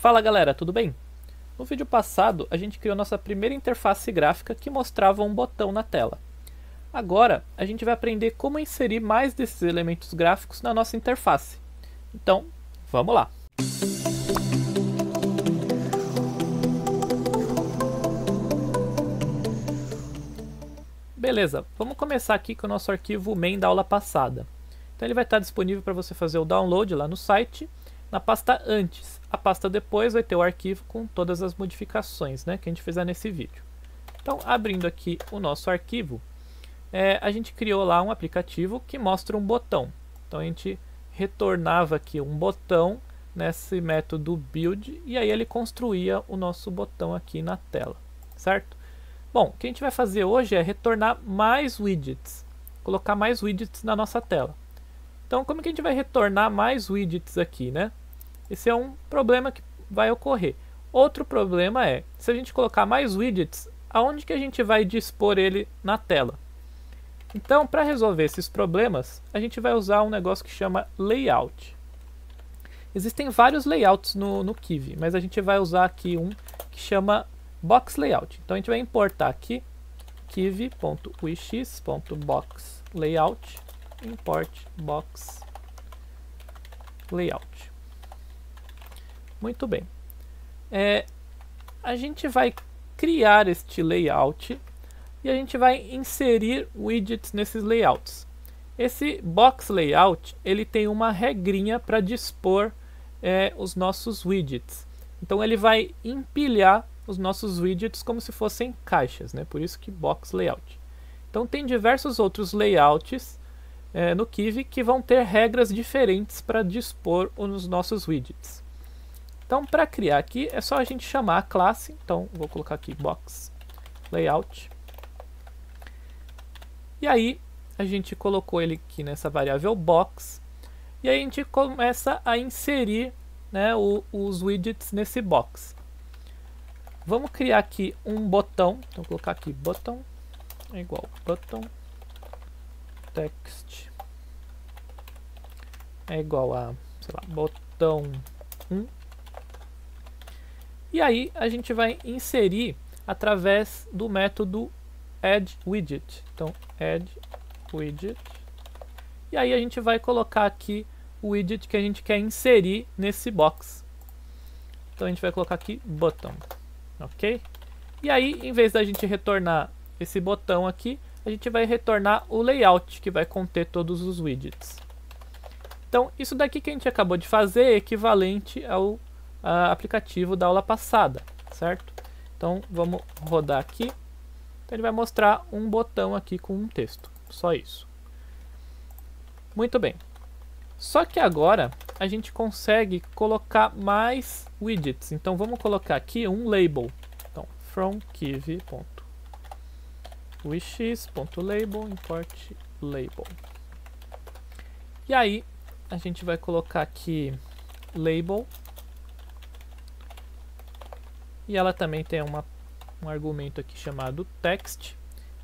Fala galera, tudo bem? No vídeo passado a gente criou nossa primeira interface gráfica que mostrava um botão na tela. Agora a gente vai aprender como inserir mais desses elementos gráficos na nossa interface. Então, vamos lá! Beleza, vamos começar aqui com o nosso arquivo main da aula passada. Então ele vai estar disponível para você fazer o download lá no site na pasta antes. A pasta depois vai ter o arquivo com todas as modificações né, que a gente fizer nesse vídeo. Então, abrindo aqui o nosso arquivo, é, a gente criou lá um aplicativo que mostra um botão. Então, a gente retornava aqui um botão nesse método build e aí ele construía o nosso botão aqui na tela, certo? Bom, o que a gente vai fazer hoje é retornar mais widgets, colocar mais widgets na nossa tela. Então, como que a gente vai retornar mais widgets aqui, né? Esse é um problema que vai ocorrer. Outro problema é, se a gente colocar mais widgets, aonde que a gente vai dispor ele na tela? Então, para resolver esses problemas, a gente vai usar um negócio que chama layout. Existem vários layouts no, no Kiwi, mas a gente vai usar aqui um que chama box layout. Então a gente vai importar aqui kiwi.wix.box import box layout. Muito bem. É, a gente vai criar este layout e a gente vai inserir widgets nesses layouts. Esse box layout ele tem uma regrinha para dispor é, os nossos widgets. Então ele vai empilhar os nossos widgets como se fossem caixas, né? por isso que box layout. Então tem diversos outros layouts é, no Kivy que vão ter regras diferentes para dispor os nossos widgets. Então, para criar aqui, é só a gente chamar a classe. Então, vou colocar aqui box layout. E aí, a gente colocou ele aqui nessa variável box. E aí, a gente começa a inserir né, o, os widgets nesse box. Vamos criar aqui um botão. Então, vou colocar aqui botão é igual botão text é igual a, sei lá, botão 1 e aí a gente vai inserir através do método add widget. Então add widget. E aí a gente vai colocar aqui o widget que a gente quer inserir nesse box. Então a gente vai colocar aqui button, ok? E aí, em vez da gente retornar esse botão aqui, a gente vai retornar o layout que vai conter todos os widgets. Então, isso daqui que a gente acabou de fazer é equivalente ao uh, aplicativo da aula passada, certo? Então vamos rodar aqui. Então, ele vai mostrar um botão aqui com um texto, só isso. Muito bem. Só que agora a gente consegue colocar mais widgets. Então vamos colocar aqui um label. Então from kiv import label. E aí a gente vai colocar aqui label e ela também tem uma, um argumento aqui chamado text.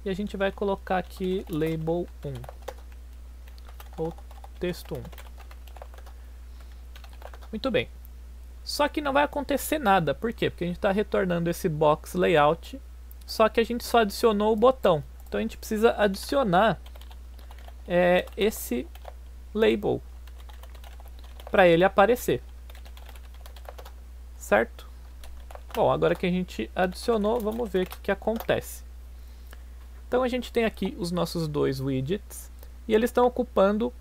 E a gente vai colocar aqui label 1. Ou texto 1. Muito bem. Só que não vai acontecer nada. Por quê? Porque a gente está retornando esse box layout. Só que a gente só adicionou o botão. Então a gente precisa adicionar é, esse label para ele aparecer. Certo? Bom, agora que a gente adicionou, vamos ver o que, que acontece. Então a gente tem aqui os nossos dois widgets e eles estão ocupando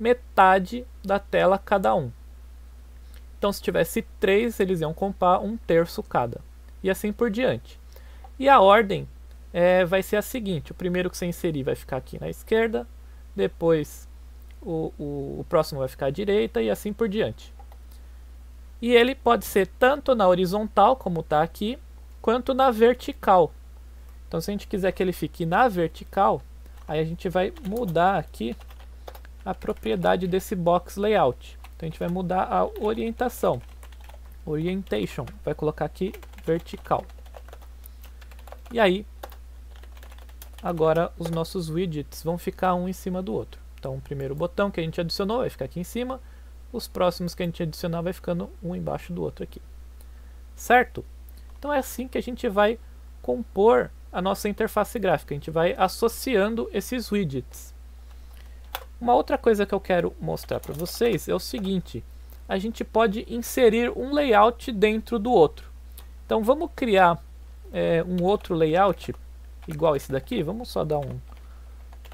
metade da tela cada um. Então se tivesse três, eles iam comprar um terço cada e assim por diante. E a ordem é, vai ser a seguinte: o primeiro que você inserir vai ficar aqui na esquerda, depois o, o, o próximo vai ficar à direita e assim por diante. E ele pode ser tanto na horizontal, como está aqui, quanto na vertical. Então, se a gente quiser que ele fique na vertical, aí a gente vai mudar aqui a propriedade desse box layout. Então, a gente vai mudar a orientação. Orientation. Vai colocar aqui vertical. E aí, agora os nossos widgets vão ficar um em cima do outro. Então, o primeiro botão que a gente adicionou vai ficar aqui em cima os próximos que a gente adicionar vai ficando um embaixo do outro aqui. Certo? Então é assim que a gente vai compor a nossa interface gráfica. A gente vai associando esses widgets. Uma outra coisa que eu quero mostrar para vocês é o seguinte. A gente pode inserir um layout dentro do outro. Então vamos criar é, um outro layout igual esse daqui. Vamos só dar um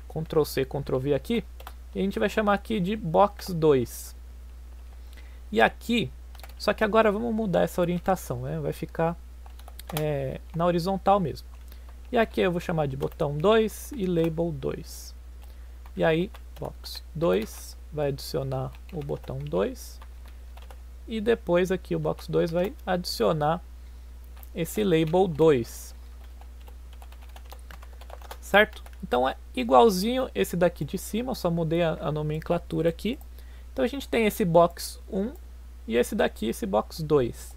Ctrl C, Ctrl V aqui. E a gente vai chamar aqui de Box 2. E aqui, só que agora vamos mudar essa orientação, né? vai ficar é, na horizontal mesmo. E aqui eu vou chamar de botão 2 e label 2. E aí, box 2 vai adicionar o botão 2. E depois aqui o box 2 vai adicionar esse label 2. Certo? Então é igualzinho esse daqui de cima, só mudei a, a nomenclatura aqui. Então a gente tem esse box 1 e esse daqui, esse box 2.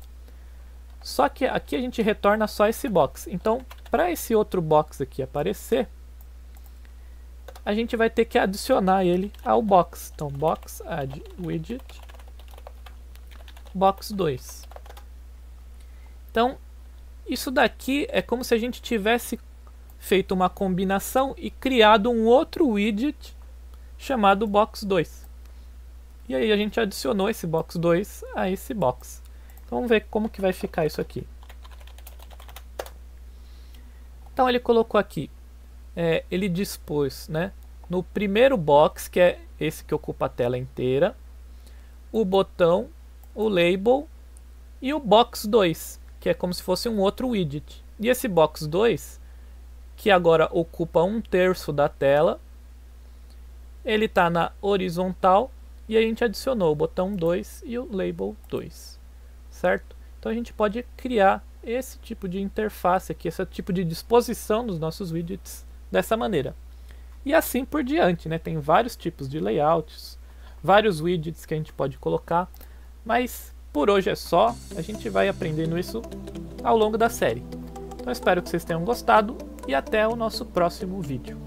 Só que aqui a gente retorna só esse box. Então, para esse outro box aqui aparecer, a gente vai ter que adicionar ele ao box. Então, box add widget box 2. Então, isso daqui é como se a gente tivesse feito uma combinação e criado um outro widget chamado box 2. E aí a gente adicionou esse box 2 a esse box. Então vamos ver como que vai ficar isso aqui. Então ele colocou aqui, é, ele dispôs né, no primeiro box, que é esse que ocupa a tela inteira, o botão, o label e o box 2, que é como se fosse um outro widget. E esse box 2, que agora ocupa um terço da tela, ele está na horizontal e a gente adicionou o botão 2 e o label 2, certo? Então a gente pode criar esse tipo de interface aqui, esse tipo de disposição dos nossos widgets dessa maneira. E assim por diante, né? Tem vários tipos de layouts, vários widgets que a gente pode colocar, mas por hoje é só, a gente vai aprendendo isso ao longo da série. Então espero que vocês tenham gostado e até o nosso próximo vídeo.